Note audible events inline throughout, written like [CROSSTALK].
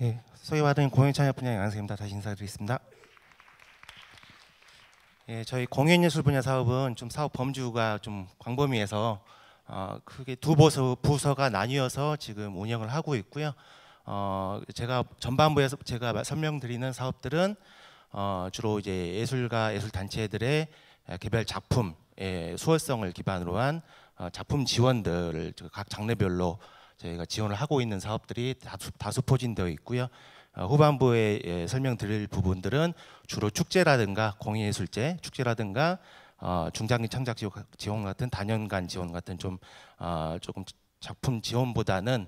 예, 소개받은 공연참여 분야 양세입니다 다시 인사드리겠습니다. 예, 저희 공연예술 분야 사업은 좀 사업 범주가 좀 광범위해서 어, 크게 두 부서, 부서가 나뉘어서 지금 운영을 하고 있고요. 어, 제가 전반부에서 제가 설명드리는 사업들은 어, 주로 이제 예술가 예술 단체들의 개별 작품의 수월성을 기반으로 한 어, 작품 지원들을 각 장르별로 저희가 지원을 하고 있는 사업들이 다수, 다수 포진되어 있고요. 어, 후반부에 예, 설명드릴 부분들은 주로 축제라든가 공예술제 축제라든가 어, 중장기 창작 지원 같은 단연간 지원 같은 좀 어, 조금 작품 지원보다는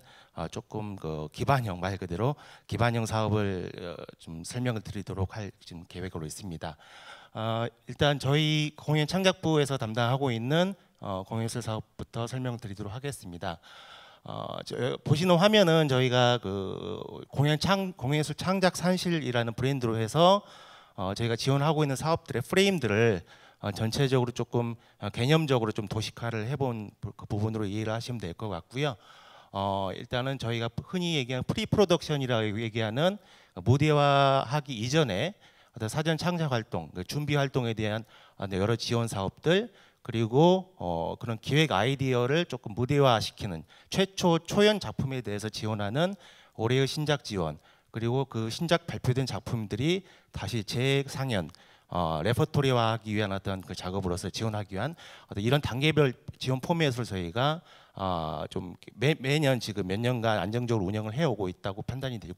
조금 그 기반형 말 그대로 기반형 사업을 좀 설명을 드리도록 할 지금 계획으로 있습니다. 일단 저희 공연 창작부에서 담당하고 있는 공연술 사업부터 설명드리도록 하겠습니다. 어, 저, 보시는 화면은 저희가 그 공연 창공예술 창작 산실이라는 브랜드로 해서 어, 저희가 지원하고 있는 사업들의 프레임들을 어, 전체적으로 조금 어, 개념적으로 좀 도식화를 해본 그 부분으로 이해를 하시면 될 것 같고요. 어, 일단은 저희가 흔히 얘기하는 프리 프로덕션이라고 얘기하는 무대화하기 이전에 어떤 사전 창작 활동, 그 준비 활동에 대한 여러 지원 사업들 그리고 어, 그런 기획 아이디어를 조금 무대화시키는 최초 초연 작품에 대해서 지원하는 올해의 신작 지원 그리고 그 신작 발표된 작품들이 다시 재상연 어, 레퍼토리화하기 위한 어떤 그 작업으로서 지원하기 위한 어떤 이런 단계별 지원 포맷을 저희가 어, 좀 매, 매년 지금 몇 년간 안정적으로 운영을 해오고 있다고 판단이 되,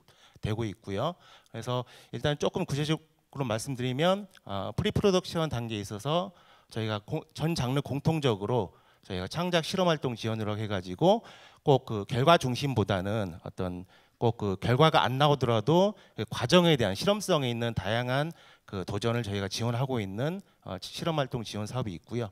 되고 있고요. 그래서 일단 조금 구체적으로 말씀드리면 어, 프리프로덕션 단계에 있어서 저희가 공, 전 장르 공통적으로 저희가 창작 실험 활동 지원으로 해가지고 꼭 그 결과 중심보다는 어떤 꼭 그 결과가 안 나오더라도 그 과정에 대한 실험성에 있는 다양한 그 도전을 저희가 지원하고 있는 어, 실험 활동 지원 사업이 있고요.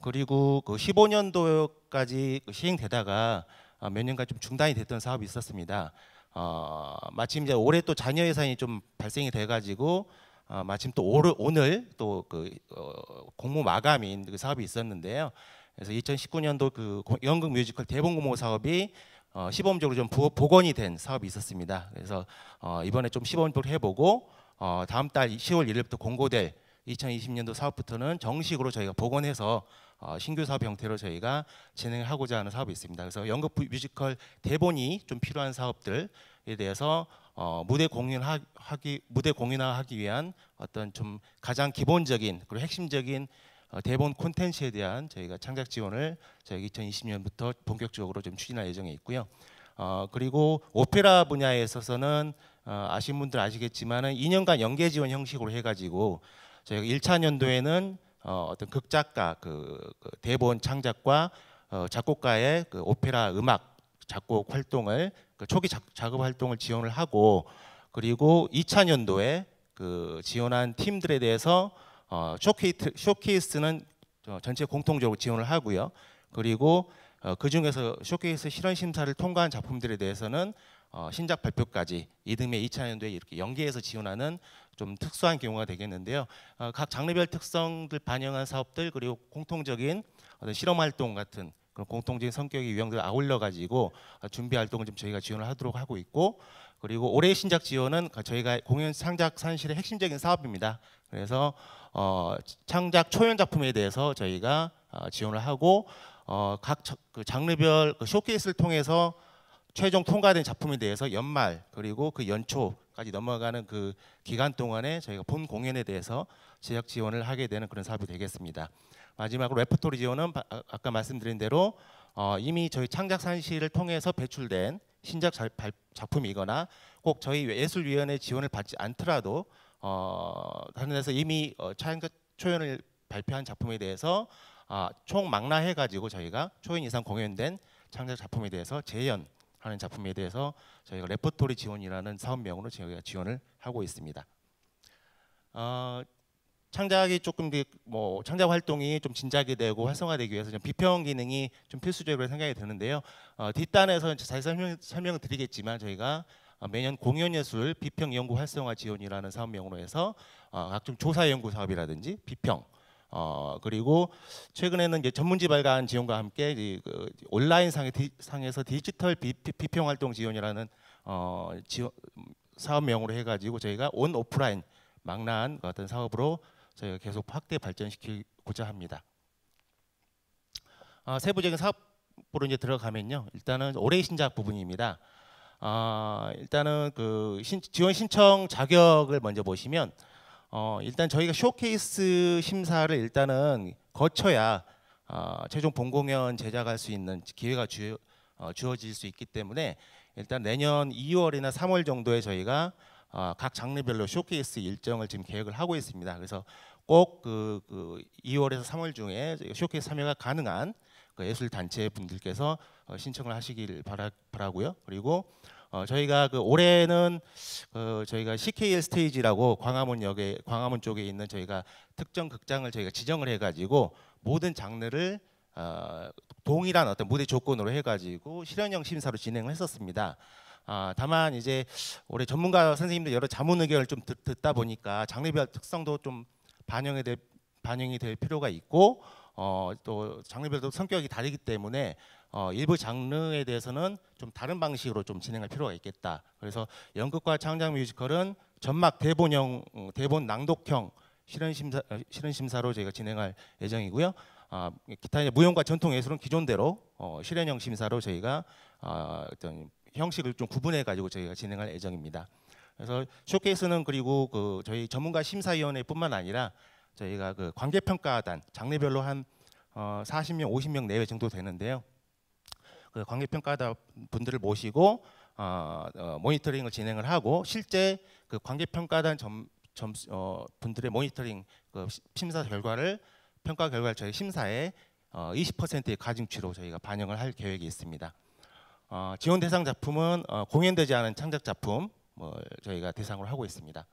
그리고 그 15년도까지 그 시행되다가 어, 몇 년간 좀 중단이 됐던 사업이 있었습니다. 어, 마침 이제 올해 또 자녀 예산이 좀 발생이 돼가지고 어, 마침 또 오르, 오늘 또그 어, 공모 마감인 그 사업이 있었는데요. 그래서 2019년도 그 연극 뮤지컬 대본 공모 사업이 어, 시범적으로 좀 보, 복원이 된 사업이 있었습니다. 그래서 어, 이번에 좀 시범적으로 해보고 어, 다음 달 10월 1일부터 공고될 2020년도 사업부터는 정식으로 저희가 복원해서 어, 신규 사업 형태로 저희가 진행하고자 하는 사업이 있습니다. 그래서 연극 뮤지컬 대본이 좀 필요한 사업들 에 대해서 어, 무대 공연하기 무대 공연화하기 위한 어떤 좀 가장 기본적인 그리고 핵심적인 어, 대본 콘텐츠에 대한 저희가 창작 지원을 저희 2020년부터 본격적으로 좀 추진할 예정에 있고요. 어, 그리고 오페라 분야에 있어서는 어, 아시 분들 아시겠지만은 2년간 연계 지원 형식으로 해가지고 저희가 1차 연도에는 어, 어떤 극작가 그, 그 대본 창작과 어, 작곡가의 그 오페라 음악 작곡 활동을 그 초기 작, 업 활동을 지원을 하고 그리고 2차 년도에 그 지원한 팀들에 대해서 어, 쇼케이트, 쇼케이스는 전체 공통적으로 지원을 하고요. 그리고 어, 그 중에서 쇼케이스 실현 심사를 통과한 작품들에 대해서는 어, 신작 발표까지 이듬해 2차 년도에 이렇게 연계해서 지원하는 좀 특수한 경우가 되겠는데요. 어, 각 장르별 특성들 반영한 사업들 그리고 공통적인 어떤 실험 활동 같은 그런 공통적인 성격의 유형들 을 아울러 가지고 준비 활동을 좀 저희가 지원을 하도록 하고 있고 그리고 올해 신작 지원은 저희가 공연 창작 산실의 핵심적인 사업입니다. 그래서 어, 창작 초연 작품에 대해서 저희가 어, 지원을 하고 어, 각그 장르별 그 쇼케이스를 통해서 최종 통과된 작품에 대해서 연말 그리고 그 연초까지 넘어가는 그 기간 동안에 저희가 본 공연에 대해서 제작 지원을 하게 되는 그런 사업이 되겠습니다. 마지막으로 레퍼토리지오는 아, 아까 말씀드린 대로 어, 이미 저희 창작 산실을 통해서 배출된 신작 작품이거나 꼭 저희 예술위원회 지원을 받지 않더라도 어, 다른 데서 이미 어, 창작 초연을 발표한 작품에 대해서 아, 총 망라해 가지고 저희가 초인 이상 공연된 창작 작품에 대해서 재연하는 작품에 대해서 저희가 레퍼토리 지원이라는 사업명으로 저희가 지원을 하고 있습니다. 어, 창작이 조금 뭐 창작 활동이 좀 진작이 되고 활성화되기 위해서 좀 비평 기능이 좀 필수적으로 생각이 드는데요. 어, 뒷단에서 자세히 설명 설명을 드리겠지만 저희가 어, 매년 공연예술 비평 연구 활성화 지원이라는 사업명으로 해서 어, 각종 조사 연구 사업이라든지 비평 어, 그리고 최근에는 이제 전문지 발간 지원과 함께 이, 그, 온라인 상에, 디, 상에서 디지털 비, 평 활동 지원이라는 어, 지원, 사업명으로 해가지고 저희가 온 오프라인 망라한 어떤 사업으로 저희가 계속 확대 발전시키고자 합니다. 어, 세부적인 사업으로 이제 들어가면요. 일단은 올해 신작 부분입니다. 어, 일단은 그 신, 지원 신청 자격을 먼저 보시면 어, 일단 저희가 쇼케이스 심사를 일단은 거쳐야 어, 최종 본공연 제작할 수 있는 기회가 주, 어, 주어질 수 있기 때문에 일단 내년 2월이나 3월 정도에 저희가 어, 각 장르별로 쇼케이스 일정을 지금 계획을 하고 있습니다. 그래서 꼭그 그 2월에서 그 3월 중에 쇼케이스 참여가 가능한 그 예술 단체 분들께서 어, 신청을 하시길 바라, 바라고요. 그리고 어, 저희가 그 올해는 어, 저희가 CKL 스테이지라고 광화문역에 광화문 쪽에 있는 저희가 특정 극장을 저희가 지정을 해가지고 모든 장르를 어, 동일한 어떤 무대 조건으로 해가지고 실현형 심사로 진행을 했었습니다. 아, 다만 이제 올해 전문가 선생님들 여러 자문 의견을 좀 듣, 다 보니까 장르별 특성도 좀 반영이 될, 반영이 될 필요가 있고 어, 또 장르별도 성격이 다르기 때문에 어, 일부 장르에 대해서는 좀 다른 방식으로 좀 진행할 필요가 있겠다. 그래서 연극과 창작 뮤지컬은 전막 대본형 어, 대본 낭독형 실현 심사 어, 실현 심사로 저희가 진행할 예정이고요. 아, 기타 무용과 전통 예술은 기존대로 어, 실현형 심사로 저희가 어, 어떤 형식을 좀 구분해 가지고 저희가 진행할 예정입니다. 그래서 쇼케이스는 그리고 그 저희 전문가 심사위원회뿐만 아니라 저희가 그 관계 평가단 장르별로 한 어, 40명, 50명 내외 정도 되는데요. 그 관계 평가단 분들을 모시고 어, 어, 모니터링을 진행을 하고 실제 그 관계 평가단 점, 점 어, 분들의 모니터링 그 심사 결과를 평가 결과를 저희 심사에 어, 20%의 가중치로 저희가 반영을 할 계획이 있습니다. 어, 지원 대상 작품은 어, 공연되지 않은 창작 작품을 뭐, 저희가 대상으로 하고 있습니다.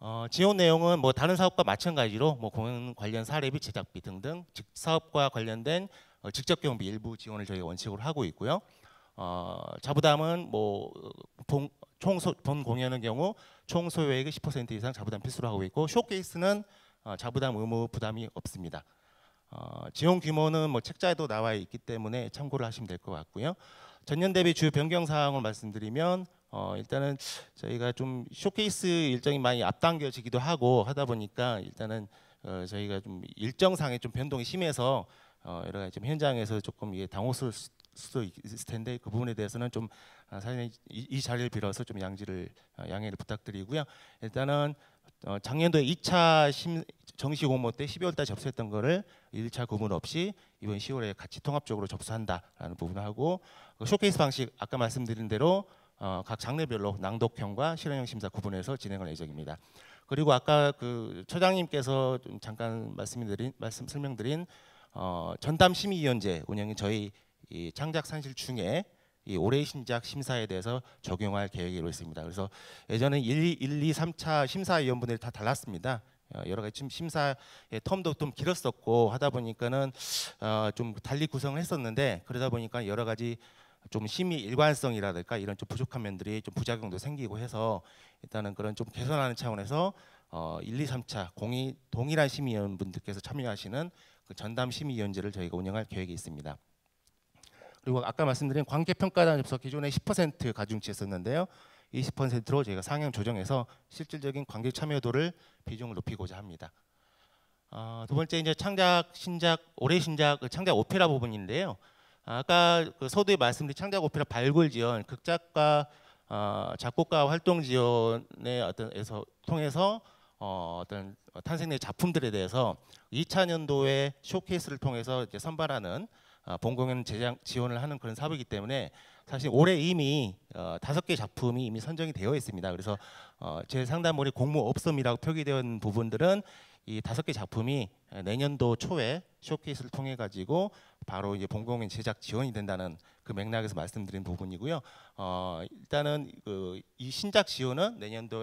어, 지원 내용은 뭐 다른 사업과 마찬가지로 뭐 공연 관련 사례비, 제작비 등등 즉 사업과 관련된 어, 직접 경비 일부 지원을 저희 원칙으로 하고 있고요. 어, 자부담은 뭐총본 공연의 경우 총 소요액의 10% 이상 자부담 필수로 하고 있고 쇼케이스는 어, 자부담 의무 부담이 없습니다. 어, 지원 규모는 뭐 책자에도 나와 있기 때문에 참고를 하시면 될 것 같고요. 전년 대비 주요 변경 사항을 말씀드리면 어, 일단은 저희가 좀 쇼케이스 일정이 많이 앞당겨지기도 하고 하다 보니까 일단은 어, 저희가 좀 일정상의 좀 변동이 심해서 어, 여러 가지 좀 현장에서 조금 이게 당혹스러울 수도 있을 텐데 그 부분에 대해서는 좀 아, 사실 이, 이 자리를 빌어서 좀 양지를 어, 양해를 부탁드리고요. 일단은 어, 작년도에 2차 심, 정시 공모 때 12월달 접수했던 거를 1차 구분 없이 이번 10월에 같이 통합적으로 접수한다라는 부분을 하고 그 쇼케이스 방식 아까 말씀드린 대로 어, 각 장르별로 낭독형과 실현형 심사 구분해서 진행할 예정입니다. 그리고 아까 그 처장님께서 잠깐 말씀드린 말씀 설명드린 어, 전담 심의위원제 운영이 저희 이 창작 산실 중에 이 올해 신작 심사에 대해서 적용할 계획으로 있습니다. 그래서 예전에 1, 1, 2, 3차 심사위원분들이 다 달랐습니다. 어, 여러 가지 심사의 텀도 좀 길었었고 하다 보니까는 어, 좀 달리 구성을 했었는데 그러다 보니까 여러 가지 좀 심의 일관성이라든가 이런 좀 부족한 면들이 좀 부작용도 생기고 해서 일단은 그런 좀 개선하는 차원에서 어, 1, 2, 3차 공이 동일한 심의위원분들께서 참여하시는 그 전담 심의위원제를 저희가 운영할 계획이 있습니다. 그리고 아까 말씀드린 관계평가단 엽서 기존에 10% 가중치했었는데요. 20%로 저희가 상향 조정해서 실질적인 관객 참여도를 비중을 높이고자 합니다. 어, 두 번째 이제 창작 신작 올해 신작 그 창작 오페라 부분인데요. 아까 그 서두에 말씀드린 창작 오페라 발굴 지원 극작가 어, 작곡가 활동 지원의 어떤에서 통해서 어, 어떤 탄생된 작품들에 대해서 2차 년도에 쇼케이스를 통해서 이제 선발하는 아, 본공연 제작 지원을 하는 그런 사업이기 때문에 사실 올해 이미 어, 다섯 개 작품이 이미 선정이 되어 있습니다. 그래서 어, 제 상담물이 공모업소이라고 표기된 부분들은 이 다섯 개 작품이 내년도 초에 쇼케이스를 통해 가지고 바로 이제 본공연 제작 지원이 된다는 그 맥락에서 말씀드린 부분이고요. 어, 일단은 그이 신작 지원은 내년도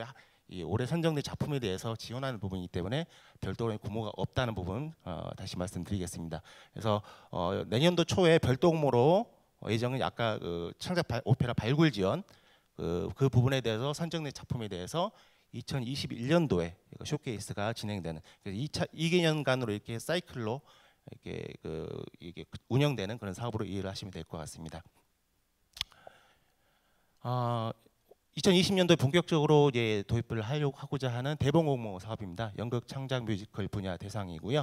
올해 선정된 작품에 대해서 지원하는 부분이기 때문에 별도로 공모가 없다는 부분 어, 다시 말씀드리겠습니다. 그래서 어, 내년도 초에 별도 공모로 예정은 아까 그 창작 바, 오페라 발굴 지원 그, 그 부분에 대해서 선정된 작품에 대해서 2021년도에 그 쇼케이스가 진행되는 2차 2개년간으로 이렇게 사이클로 이렇게 그 이게 운영되는 그런 사업으로 이해를 하시면 될 것 같습니다. 어, 2020년도에 본격적으로 이제 도입을 하려고 하고자 하는 대본공모 사업입니다. 연극 창작 뮤지컬 분야 대상이고요.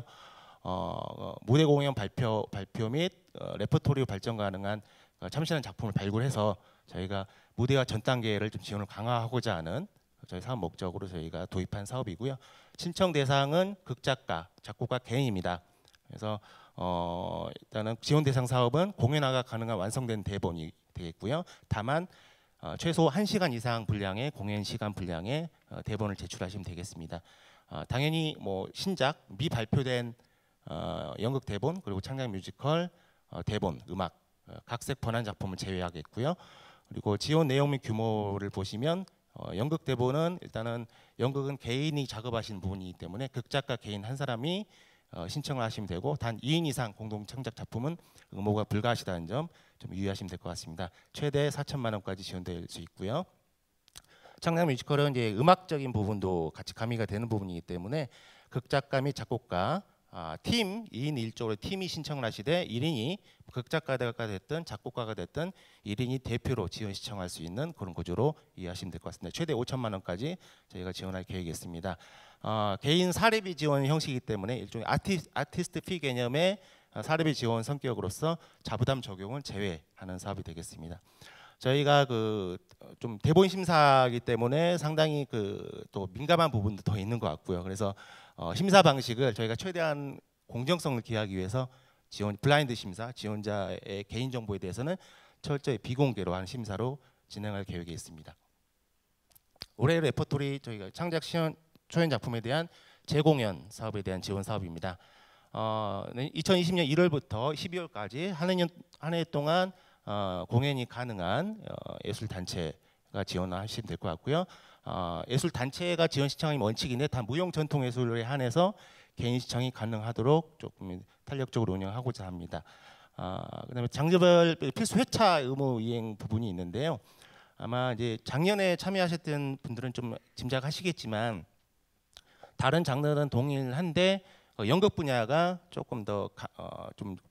어, 어 무대 공연 발표 발표 및 어, 레퍼토리오 발전 가능한 어, 참신한 작품을 발굴해서 저희가 무대와 전 단계를 좀 지원을 강화하고자 하는 저희 사업 목적으로 저희가 도입한 사업이고요. 신청 대상은 극작가, 작곡가 개인입니다. 그래서 어, 일단은 지원 대상 사업은 공연화가 가능한 완성된 대본이 되겠고요. 다만 어, 최소 1시간 이상 분량의 공연 시간 분량의 어, 대본을 제출하시면 되겠습니다. 어, 당연히 뭐 신작, 미발표된 어, 연극 대본 그리고 창작 뮤지컬 어, 대본, 음악 어, 각색 번안 작품을 제외하겠고요. 그리고 지원 내용 및 규모를 보시면 연극 대본은 일단은 연극은 개인이 작업하신 부분이기 때문에 극작가 개인 한 사람이 신청을 하시면 되고 단 2인 이상 공동 창작 작품은 응모가 불가하시다는 점좀 유의하시면 될 것 같습니다. 최대 4천만 원까지 지원될 수 있고요. 창작 뮤지컬은 이제 음악적인 부분도 같이 가미가 되는 부분이기 때문에 극작가 및 작곡가 아, 팀 2인 1조로 팀이 신청을 하시되 1인이 극작가가 됐든 작곡가가 됐든 1인이 대표로 지원 신청할 수 있는 그런 구조로 이해하시면 될 것 같습니다. 최대 5천만 원까지 저희가 지원할 계획이 있습니다. 어, 아, 개인 사례비 지원 형식이기 때문에 일종의 아티, 아티스트 피 개념의 어, 사립이 지원 성격으로서 자부담 적용을 제외하는 사업이 되겠습니다. 저희가 그좀 어, 대본 심사이기 때문에 상당히 그또 민감한 부분도 더 있는 것 같고요. 그래서 어 심사 방식을 저희가 최대한 공정성을 기하기 위해서 지원 블라인드 심사, 지원자의 개인 정보에 대해서는 철저히 비공개로 한 심사로 진행할 계획이 있습니다. 올해 레퍼토리 저희가 창작 시연 초연 작품에 대한 재공연 사업에 대한 지원 사업입니다. 어, 2020년 1월부터 12월까지 한 해 동안 어, 공연이 가능한 어, 예술 단체가 지원하시면 을될것 같고요. 어, 예술 단체가 지원 시청이 원칙인데 다 무형 전통 예술에 한해서 개인 시청이 가능하도록 조금 탄력적으로 운영하고자 합니다. 아, 그다음에 장르별 필수 회차 의무 이행 부분이 있는데요. 아마 이제 작년에 참여하셨던 분들은 좀 짐작하시겠지만 다른 장르는 동일한데 어, 연극 분야가 조금 더좀 어,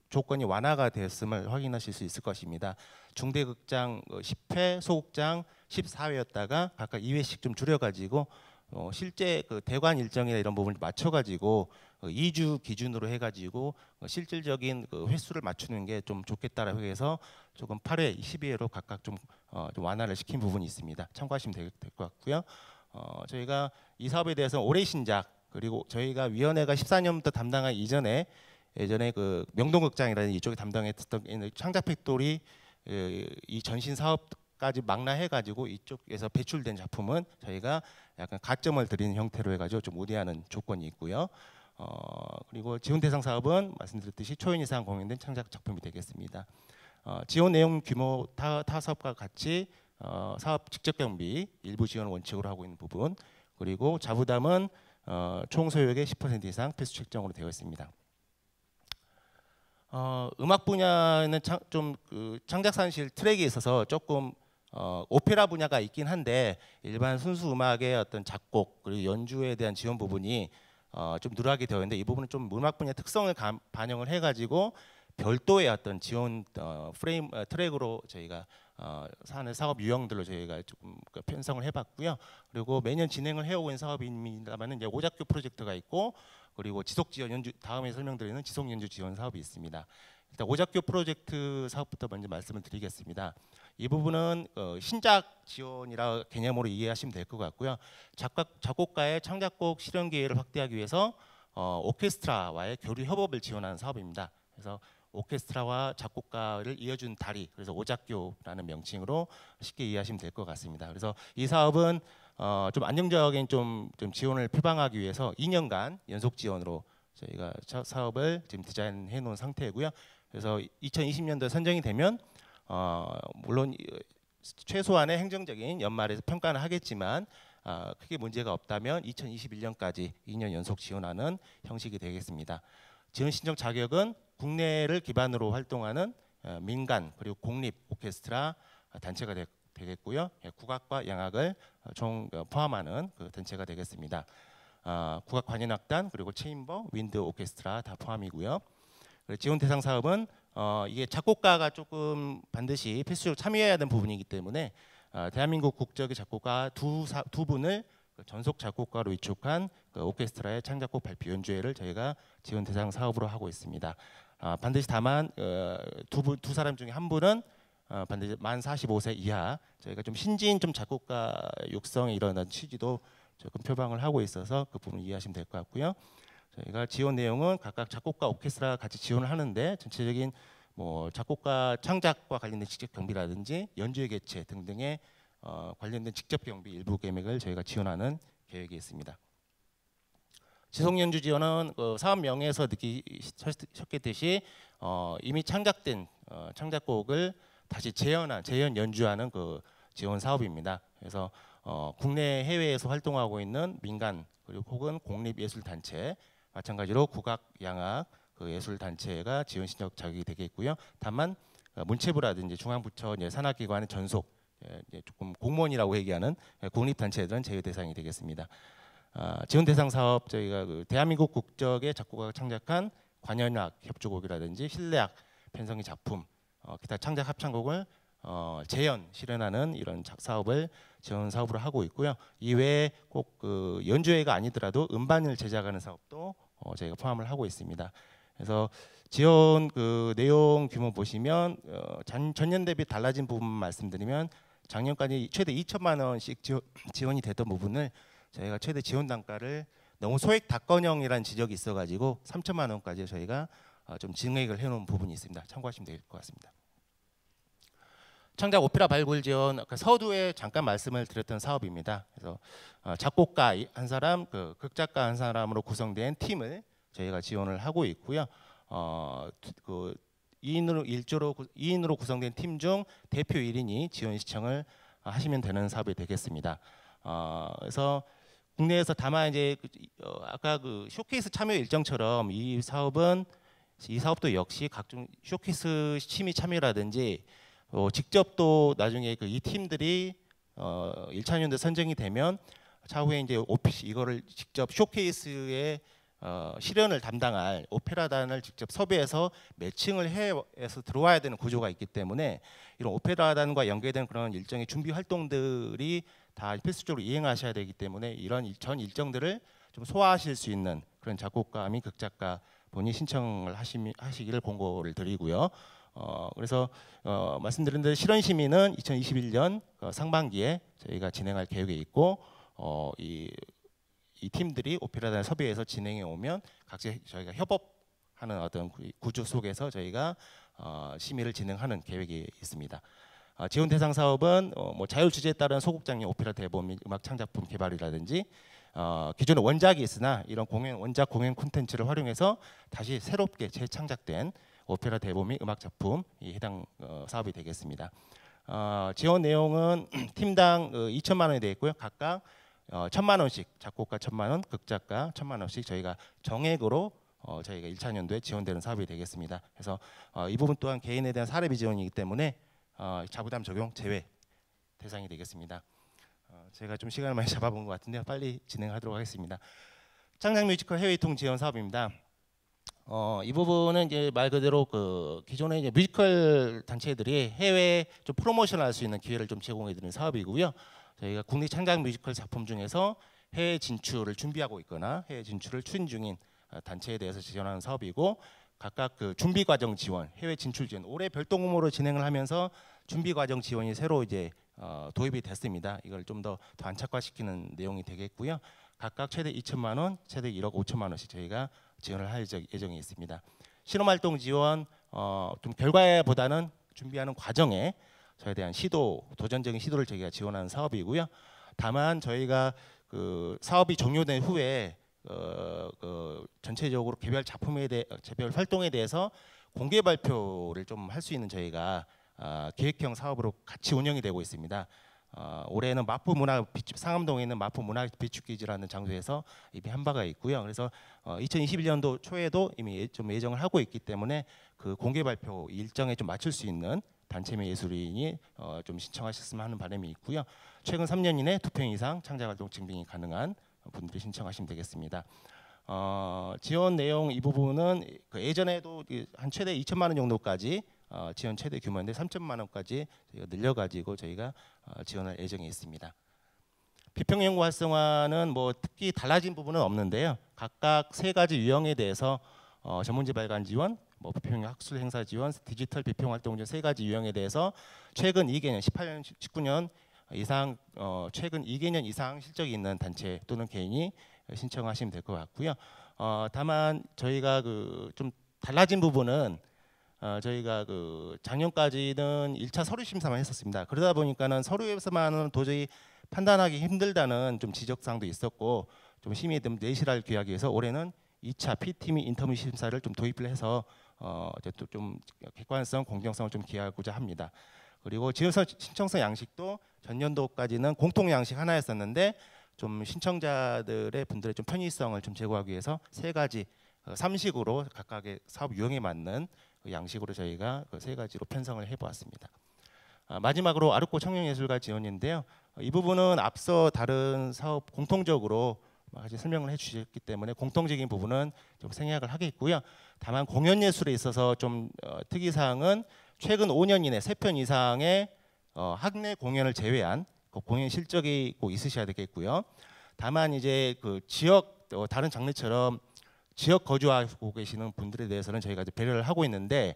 조건이 완화가 됐음을 확인하실 수 있을 것입니다. 중대극장 10회, 어, 소극장 14회였다가 각각 2회씩 좀 줄여가지고 어, 실제 그 대관 일정이나 이런 부분을 맞춰가지고 2주 어, 기준으로 해가지고 실질적인 그 횟수를 맞추는 게 좀 좋겠다라고 해서 조금 8회, 12회로 각각 좀, 어, 좀 완화를 시킨 부분이 있습니다. 참고하시면 될 것 같고요. 어, 저희가 이 사업에 대해서 올해 신작 그리고 저희가 위원회가 14년부터 담당하기 이전에 예전에 그 명동극장이라는 이쪽에 담당했던 창작팩토리 예, 이 전신 사업까지 망라해가지고 이쪽에서 배출된 작품은 저희가 약간 가점을 드리는 형태로 해가지고 좀 우대하는 조건이 있고요. 어, 그리고 지원 대상 사업은 말씀드렸듯이 초인 이상 공연된 창작 작품이 되겠습니다. 어, 지원 내용 규모 타, 타 사업과 같이 어, 사업 직접 경비 일부 지원 원칙으로 하고 있는 부분 그리고 자부담은 어, 총 소유액의 10% 이상 필수 책정으로 되어 있습니다. 어, 음악 분야는 좀그 창작산실 트랙에 있어서 조금 어, 오페라 분야가 있긴 한데 일반 순수 음악의 어떤 작곡 그리고 연주에 대한 지원 부분이 어, 좀 누락이 되어 있는데 이 부분은 좀 음악 분야 특성을 감, 반영을 해가지고 별도의 어떤 지원 어, 프레임 어, 트랙으로 저희가 어, 사는 사업 유형들로 저희가 조금 그 편성을 해봤고요. 그리고 매년 진행을 해오고 있는 사업입니다만은 이제 오작교 프로젝트가 있고 그리고 지속 지원 연주 다음에 설명드리는 지속 연주 지원 사업이 있습니다. 일단 오작교 프로젝트 사업부터 먼저 말씀을 드리겠습니다. 이 부분은 어, 신작 지원이라 개념으로 이해하시면 될 것 같고요. 작가, 작곡가의 창작곡 실현 기회를 확대하기 위해서 어, 오케스트라와의 교류 협업을 지원하는 사업입니다. 그래서 오케스트라와 작곡가를 이어준 다리 그래서 오작교라는 명칭으로 쉽게 이해하시면 될 것 같습니다. 그래서 이 사업은 어, 좀 안정적인 좀, 좀 지원을 표방하기 위해서 2년간 연속 지원으로 저희가 사업을 지금 디자인해 놓은 상태이고요. 그래서 2 0 2 0년도 선정이 되면 어, 물론 최소한의 행정적인 연말에서 평가는 하겠지만 어, 크게 문제가 없다면 2021년까지 2년 연속 지원하는 형식이 되겠습니다. 지원신청 자격은 국내를 기반으로 활동하는 어, 민간 그리고 공립 오케스트라 단체가 되겠고요. 예, 국악과 양악을 어, 총 어, 포함하는 그 단체가 되겠습니다. 아, 국악 관현악단 그리고 체인버, 윈드 오케스트라 다 포함이고요. 지원 대상 사업은 이게 작곡가가 조금 반드시 필수로 참여해야 하는 부분이기 때문에 아, 대한민국 국적의 작곡가 두, 사, 두 분을 그 전속 작곡가로 위촉한 그 오케스트라의 창작곡 발표 연주회를 저희가 지원 대상 사업으로 하고 있습니다. 아, 반드시 다만 어, 두, 분, 두 사람 중에 한 분은 어, 반드시 만 45세 이하 저희가 좀신지좀 작곡가 육성에 일어난 취지도 조금 표방을 하고 있어서 그 부분 이해하시면 될 것 같고요. 저희가 지원 내용은 각각 작곡가 오케스트라 같이 지원을 하는데 전체적인 뭐 작곡가 창작과 관련된 직접 경비라든지 연주회 개최 등등의 어, 관련된 직접 경비 일부 금액을 저희가 지원하는 계획이 있습니다. 지속연주 지원은 그 사업 명에서 느끼셨듯이 어, 이미 창작된 어, 창작곡을 다시 재현한 재현 연주하는 그 지원 사업입니다. 그래서 어, 국내 해외에서 활동하고 있는 민간 그리고 혹은 공립 예술 단체 마찬가지로 국악 양악 그 예술 단체가 지원 신청 자격이 되겠고요. 다만 어, 문체부라든지 중앙부처 산하기관의 전속 예, 이제 조금 공무원이라고 얘기하는 예, 국립단체들은 제외 대상이 되겠습니다. 아, 지원 대상 사업 저희가 그 대한민국 국적의 작곡가가 창작한 관현악 협주곡이라든지 실내악 편성의 작품 어, 기타 창작 합창곡을 어, 재현 실현하는 이런 작 사업을 지원 사업으로 하고 있고요. 이외에 꼭 그 연주회가 아니더라도 음반을 제작하는 사업도 어, 저희가 포함을 하고 있습니다. 그래서 지원 그 내용 규모 보시면 어, 전, 전년 대비 달라진 부분 말씀드리면 작년까지 최대 2천만 원씩 지원이 되던 부분을 저희가 최대 지원 단가를 너무 소액 다건형이라는 지적이 있어가지고 3천만 원까지 저희가 어, 좀 증액을 해놓은 부분이 있습니다. 참고하시면 될 것 같습니다. 창작 오페라 발굴 지원 서두에 잠깐 말씀을 드렸던 사업입니다. 그래서 어, 작곡가 한 사람, 그 극작가 한 사람으로 구성된 팀을 저희가 지원을 하고 있고요. 어, 그 2인으로 1조로 2인으로 구성된 팀 중 대표 1인이 지원 시청을 아, 하시면 되는 사업이 되겠습니다. 어, 그래서 국내에서 다만 이제 그, 어, 아까 그 쇼케이스 참여 일정처럼 이 사업은 이 사업도 역시 각종 쇼케이스 심의 참여라든지 어, 직접 또 나중에 그이 팀들이 어, 1차 연대 선정이 되면 차후에 이제 오피스 이거를 직접 쇼케이스에 어, 실현을 담당할 오페라단을 직접 섭외해서 매칭을 해서 들어와야 되는 구조가 있기 때문에 이런 오페라단과 연계된 그런 일정의 준비 활동들이 다 필수적으로 이행하셔야 되기 때문에 이런 전 일정들을 좀 소화하실 수 있는 그런 작곡가 및 극작가 본인 신청을 하시, 하시기를 권고를 드리고요. 어, 그래서 어, 말씀드린 대로 실현 시민은 2021년 그 상반기에 저희가 진행할 계획에 있고 어, 이이 팀들이 오페라단섭외에서 진행해 오면 각자 저희가 협업하는 어떤 구조 속에서 저희가 어, 심의를 진행하는 계획이 있습니다. 어, 지원 대상 사업은 어, 뭐 자율 주제에 따른 소극장의 오페라 대본 및 음악 창작품 개발이라든지 어, 기존의 원작이 있으나 이런 공연 원작 공연 콘텐츠를 활용해서 다시 새롭게 재창작된 오페라 대본 및 음악 작품이 해당 어, 사업이 되겠습니다. 어, 지원 내용은 [CLEARS THROAT] 팀당 어, 2천만 원이 되어 있고요. 각각 어, 천만 원씩 작곡가 천만 원, 극작가 천만 원씩 저희가 정액으로 어, 저희가 1차 연도에 지원되는 사업이 되겠습니다. 그래서 어, 이 부분 또한 개인에 대한 사례비 지원이기 때문에 어, 자부담 적용 제외 대상이 되겠습니다. 어, 제가 좀 시간을 많이 [LAUGHS] 잡아본 것 같은데요. 빨리 진행하도록 하겠습니다. 창작 뮤지컬 해외 통 지원 사업입니다. 어, 이 부분은 이제 말 그대로 그 기존의 이제 뮤지컬 단체들이 해외 좀 프로모션할 수 있는 기회를 좀 제공해드리는 사업이고요. 저희가 국내 창작 뮤지컬 작품 중에서 해외 진출을 준비하고 있거나 해외 진출을 추진 중인 어, 단체에 대해서 지원하는 사업이고 각각 그 준비 과정 지원, 해외 진출 지원 올해 별도공모로 진행을 하면서 준비 과정 지원이 새로 이제 어, 도입이 됐습니다. 이걸 좀더 안착화시키는 내용이 되겠고요. 각각 최대 2천만 원, 최대 1억 5천만 원씩 저희가 지원을 할 예정이 있습니다. 실험 활동 지원 어, 좀 결과보다는 준비하는 과정에 저에 대한 시도, 도전적인 시도를 저희가 지원하는 사업이고요. 다만 저희가 그 사업이 종료된 후에 어, 그 전체적으로 개별 작품에 대해 개별 활동에 대해서 공개 발표를 좀 할 수 있는 저희가 어, 기획형 사업으로 같이 운영이 되고 있습니다. 어, 올해는 마포 문화 비축, 상암동에 있는 마포 문화 비축기지라는 장소에서 이미 한 바가 있고요. 그래서 어, 2021년도 초에도 이미 예, 좀 예정을 하고 있기 때문에 그 공개 발표 일정에 좀 맞출 수 있는 단체명 예술인이 어, 좀 신청하셨으면 하는 바람이 있고요. 최근 3년 이내 두평 이상 창작활동 증빙이 가능한 분들이 신청하시면 되겠습니다. 어, 지원 내용 이 부분은 그 예전에도 한 최대 2천만 원 정도까지 어, 지원 최대 규모인데 3천만 원까지 저희가 늘려가지고 저희가 어, 지원할 예정이 있습니다. 비평 연구 활성화는 뭐 특히 달라진 부분은 없는데요. 각각 세 가지 유형에 대해서 어, 전문지 발간 지원, 뭐 비평 학술 행사 지원, 디지털 비평 활동 등 세 가지 유형에 대해서 최근 2개년, 18년, 19년 이상 어, 최근 2개년 이상 실적이 있는 단체 또는 개인이 신청하시면 될 것 같고요. 어, 다만 저희가 그 좀 달라진 부분은 어, 저희가 그 작년까지는 1차 서류 심사만 했었습니다. 그러다 보니까는 서류에서만은 도저히 판단하기 힘들다는 좀 지적사항도 있었고 좀 심의 좀 내실할 귀하기 해서 올해는 2차 P팀이 인터뷰 심사를 좀 도입을 해서 어, 좀 객관성, 공정성을 좀 기하고자 합니다. 그리고 지원서 신청서 양식도 전년도까지는 공통 양식 하나였었는데 좀 신청자들의 분들의 좀 편의성을 좀 제고하기 위해서 세 가지 그 삼식으로 각각의 사업 유형에 맞는 그 양식으로 저희가 그세 가지로 편성을 해보았습니다. 아, 마지막으로 아르코 청년예술가 지원인데요. 이 부분은 앞서 다른 사업 공통적으로 같이 설명을 해주셨기 때문에 공통적인 부분은 좀 생략을 하겠고요. 다만 공연 예술에 있어서 좀 어, 특이 사항은 최근 5년 이내 3편 이상의 어, 학내 공연을 제외한 그 공연 실적이 꼭 있으셔야 되겠고요. 다만 이제 그 지역 어, 다른 장르처럼 지역 거주하고 계시는 분들에 대해서는 저희가 이제 배려를 하고 있는데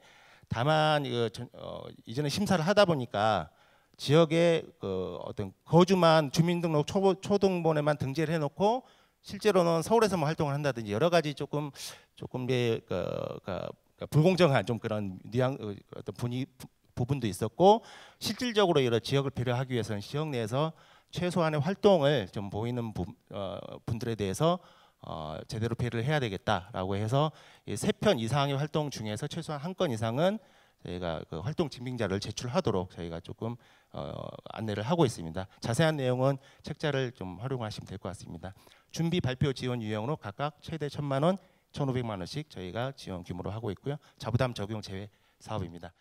다만 그, 어, 이전에 심사를 하다 보니까 지역의 그 어떤 거주만 주민등록 초, 초등본에만 등재를 해놓고 실제로는 서울에서만 활동을 한다든지 여러 가지 조금 조금 의 그, 그, 그, 불공정한 좀 그런 뉘앙 그 어떤 분위 부분도 있었고 실질적으로 여러 지역을 배려하기 위해서는 지역 내에서 최소한의 활동을 좀 보이는 부, 어, 분들에 대해서 어, 제대로 배를 려 해야 되겠다라고 해서 세 편 이상의 활동 중에서 최소한 한 건 이상은 저희가 그 활동 증빙자를 제출하도록 저희가 조금 어, 안내를 하고 있습니다. 자세한 내용은 책자를 좀 활용하시면 될 것 같습니다. 준비 발표 지원 유형으로 각각 최대 천만 원, 1 5 0만 원씩 저희가 지원 규모로 하고 있고요. 자부담 적용 제외 사업입니다.